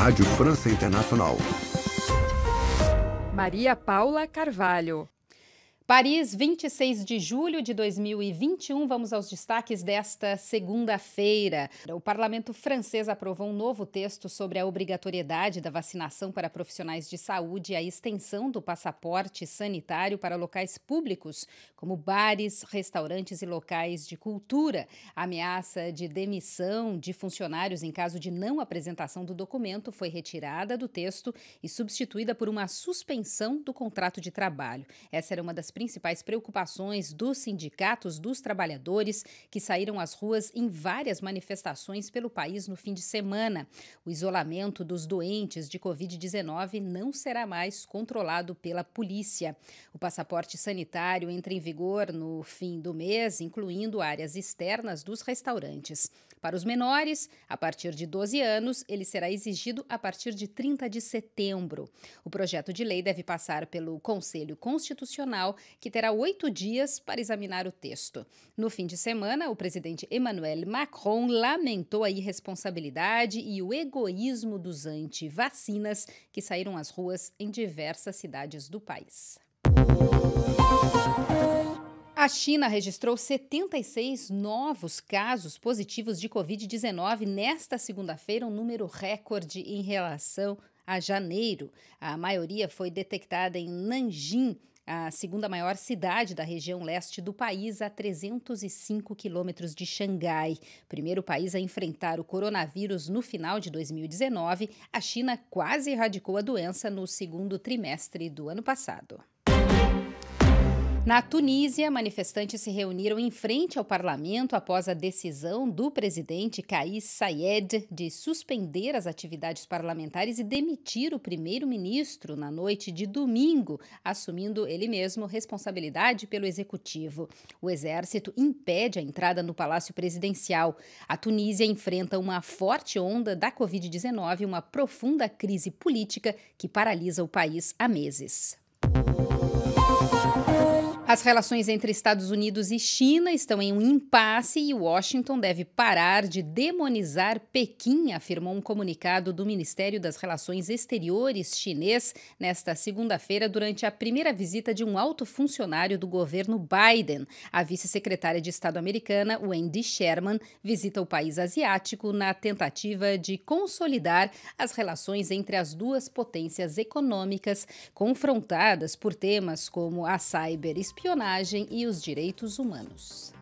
Rádio França Internacional. Maria Paula Carvalho. Paris, 26 de julho de 2021. Vamos aos destaques desta segunda-feira. O parlamento francês aprovou um novo texto sobre a obrigatoriedade da vacinação para profissionais de saúde e a extensão do passaporte sanitário para locais públicos, como bares, restaurantes e locais de cultura. A ameaça de demissão de funcionários em caso de não apresentação do documento foi retirada do texto e substituída por uma suspensão do contrato de trabalho. Essa era uma das principais preocupações dos sindicatos dos trabalhadores que saíram às ruas em várias manifestações pelo país no fim de semana. O isolamento dos doentes de Covid-19 não será mais controlado pela polícia. O passaporte sanitário entra em vigor no fim do mês, incluindo áreas externas dos restaurantes. Para os menores, a partir de 12 anos, ele será exigido a partir de 30 de setembro. O projeto de lei deve passar pelo Conselho Constitucional que terá oito dias para examinar o texto. No fim de semana, o presidente Emmanuel Macron lamentou a irresponsabilidade e o egoísmo dos anti-vacinas que saíram às ruas em diversas cidades do país. A China registrou 76 novos casos positivos de Covid-19 nesta segunda-feira, um número recorde em relação a janeiro. A maioria foi detectada em Nanjing, a segunda maior cidade da região leste do país, a 305 quilômetros de Xangai. Primeiro país a enfrentar o coronavírus no final de 2019, a China quase erradicou a doença no segundo trimestre do ano passado. Na Tunísia, manifestantes se reuniram em frente ao parlamento após a decisão do presidente Kais Saied de suspender as atividades parlamentares e demitir o primeiro-ministro na noite de domingo, assumindo ele mesmo responsabilidade pelo executivo. O exército impede a entrada no palácio presidencial. A Tunísia enfrenta uma forte onda da Covid-19 e uma profunda crise política que paralisa o país há meses. As relações entre Estados Unidos e China estão em um impasse e Washington deve parar de demonizar Pequim, afirmou um comunicado do Ministério das Relações Exteriores chinês nesta segunda-feira durante a primeira visita de um alto funcionário do governo Biden. A vice-secretária de Estado americana, Wendy Sherman, visita o país asiático na tentativa de consolidar as relações entre as duas potências econômicas confrontadas por temas como a cyberespionagem espionagem e os direitos humanos.